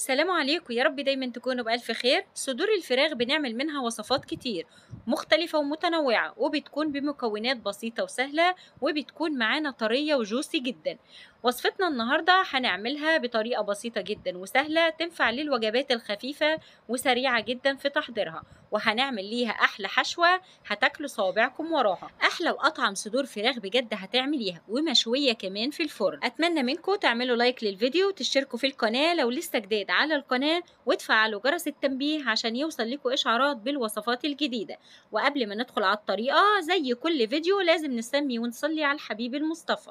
سلام عليكم يا رب دايما تكونوا بألف خير صدور الفراخ بنعمل منها وصفات كتير مختلفة ومتنوعة وبتكون بمكونات بسيطة وسهلة وبتكون معانا طرية وجوسي جدا وصفتنا النهاردة هنعملها بطريقة بسيطة جدا وسهلة تنفع للوجبات الخفيفة وسريعة جدا في تحضيرها وهنعمل ليها أحلى حشوة هتاكلوا صوابعكم وراها أحلى وأطعم صدور فراخ بجد هتعمليها ومشوية كمان في الفرن أتمنى منكم تعملوا لايك للفيديو وتشتركوا في القناة لو لسه جداد على القناة وتفعلوا جرس التنبيه عشان يوصل لكم إشعارات بالوصفات الجديدة وقبل ما ندخل على الطريقة زي كل فيديو لازم نسمي ونصلي على الحبيب المصطفى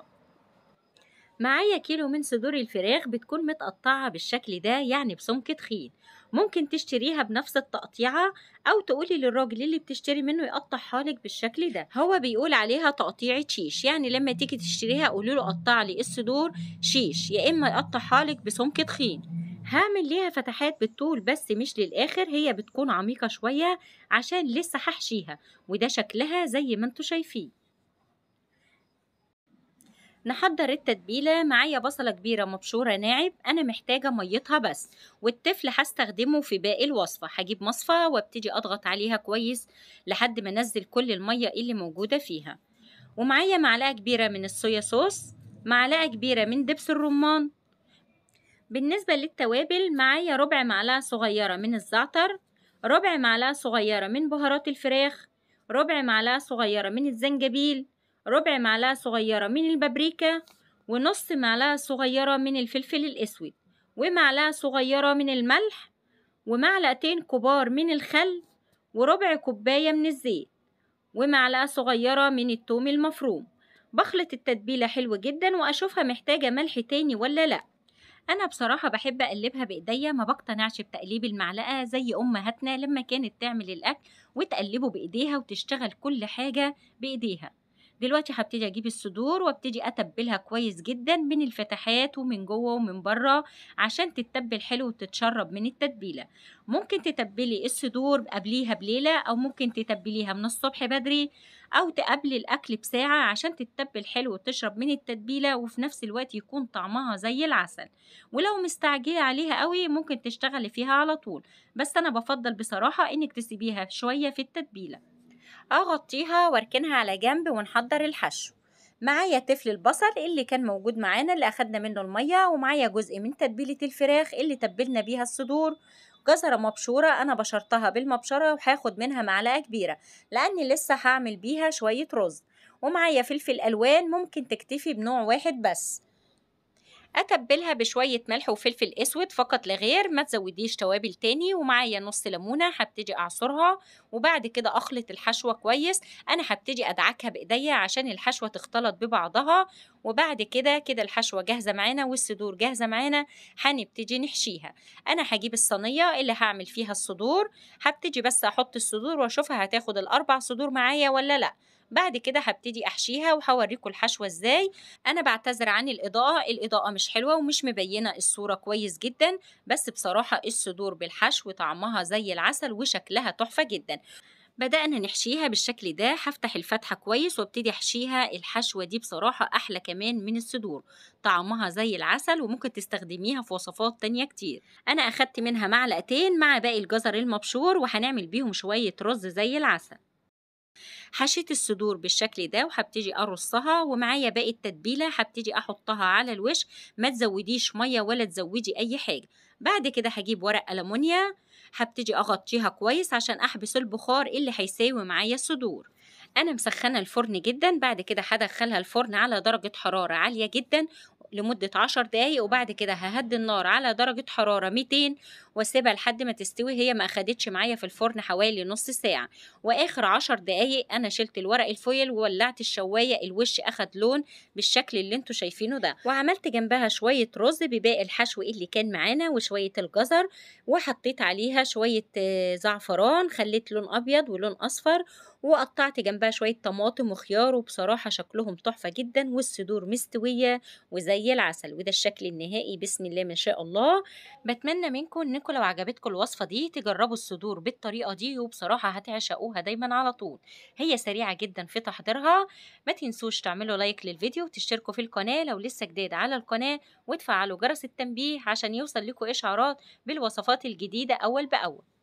معايا كيلو من صدور الفراخ بتكون متقطعة بالشكل ده يعني بسمك تخين ممكن تشتريها بنفس التقطيعة أو تقولي للراجل اللي بتشتري منه يقطع حالك بالشكل ده هو بيقول عليها تقطيعة شيش يعني لما تيجي تشتريها قولي له قطع لي الصدور شيش يا إما يقطع حالك بسمك تخين هعمل ليها فتحات بالطول بس مش للآخر هي بتكون عميقة شوية عشان لسه هحشيها وده شكلها زي ما انتوا شايفين نحضر التتبيلة معايا بصلة كبيرة مبشورة ناعب أنا محتاجة ميتها بس والتفل هستخدمه في باقي الوصفة هجيب مصفى وابتدي أضغط عليها كويس لحد ما أنزل كل المية اللي موجودة فيها ومعايا معلقة كبيرة من الصويا صوص معلقة كبيرة من دبس الرمان بالنسبة للتوابل معايا ربع معلقة صغيرة من الزعتر ربع معلقة صغيرة من بهارات الفراخ ربع معلقة صغيرة من الزنجبيل ربع معلقة صغيرة من البابريكا ونص معلقة صغيرة من الفلفل الأسود ومعلقة صغيرة من الملح ومعلقتين كبار من الخل وربع كوباية من الزيت ومعلقة صغيرة من التوم المفروم بخلط التتبيلة حلو جدا وأشوفها محتاجة ملح تاني ولا لأ أنا بصراحة بحب أقلبها بإيديا ما بقتنعش بتقليب المعلقة زي أمهاتنا لما كانت تعمل الأكل وتقلبه بإيديها وتشتغل كل حاجة بإيديها دلوقتي هبتدي اجيب الصدور وابتدي اتبلها كويس جدا من الفتحات ومن جوه ومن بره عشان تتبل حلو وتتشرب من التتبيله ممكن تتبلي الصدور قبليها بليله او ممكن تتبليها من الصبح بدري او تقبل الاكل بساعه عشان تتبل حلو وتشرب من التتبيله وفي نفس الوقت يكون طعمها زي العسل ولو مستعجله عليها قوي ممكن تشتغلي فيها على طول بس انا بفضل بصراحه انك تسيبيها شويه في التتبيله اغطيها واركنها على جنب ونحضر الحشو معايا تفل البصل اللي كان موجود معانا اللي اخدنا منه الميه ومعايا جزء من تتبيله الفراخ اللي تبلنا بيها الصدور جزرة مبشورة أنا بشرتها بالمبشرة وهاخد منها معلقة كبيرة لأني لسه هعمل بيها شوية رز ومعايا فلفل ألوان ممكن تكتفي بنوع واحد بس أتبلها بشوية ملح وفلفل أسود فقط غير ما تزوديش توابل تاني ومعايا نص ليمونة هبتدي أعصرها وبعد كده أخلط الحشوة كويس أنا هبتدي أدعكها بإيديا عشان الحشوة تختلط ببعضها وبعد كده كده الحشوة جاهزة معانا والصدور جاهزة معانا هنبتدي نحشيها أنا هجيب الصينية اللي هعمل فيها الصدور هبتدي بس أحط الصدور وأشوفها هتاخد الأربع صدور معايا ولا لأ بعد كده هبتدي احشيها وهوريكم الحشوه ازاي انا بعتذر عن الاضاءه الاضاءه مش حلوه ومش مبينه الصوره كويس جدا بس بصراحه الصدور بالحشو طعمها زي العسل وشكلها تحفه جدا بدأنا نحشيها بالشكل ده هفتح الفتحة كويس وابتدي احشيها الحشوة دي بصراحة أحلى كمان من الصدور طعمها زي العسل وممكن تستخدميها في وصفات تانية كتير أنا أخدت منها معلقتين مع باقي الجزر المبشور وهنعمل بيهم شوية رز زي العسل حشيت الصدور بالشكل ده وهبتدي ارصها ومعايا باقي التتبيله هبتدي احطها على الوش ما تزوديش ميه ولا تزودي اي حاجه بعد كده هجيب ورق المونيا هبتدي اغطيها كويس عشان احبس البخار اللي هيساوي معايا الصدور انا مسخنه الفرن جدا بعد كده هدخلها الفرن على درجه حراره عاليه جدا لمدة عشر دقايق وبعد كده ههدي النار على درجة حرارة 200 واسيبها لحد ما تستوي هي ما اخدتش معايا في الفرن حوالي نص ساعة واخر عشر دقايق انا شلت الورق الفويل وولعت الشواية الوش اخد لون بالشكل اللي انتوا شايفينه ده وعملت جنبها شوية رز بباقي الحشو اللي كان معانا وشوية الجزر وحطيت عليها شوية آه، زعفران خليت لون ابيض ولون اصفر وقطعت جنبها شوية طماطم وخيار وبصراحة شكلهم تحفة جدا والصدور مستوية وزي العسل وده الشكل النهائي بسم الله ما شاء الله بتمنى منكم انكم لو عجبتكم الوصفة دي تجربوا الصدور بالطريقة دي وبصراحة هتعشقوها دايما على طول هي سريعة جدا في تحضيرها ما تنسوش تعملوا لايك للفيديو وتشتركوا في القناة لو لسه جديد على القناة وتفعلوا جرس التنبيه عشان يوصل لكم إشعارات بالوصفات الجديدة أول بأول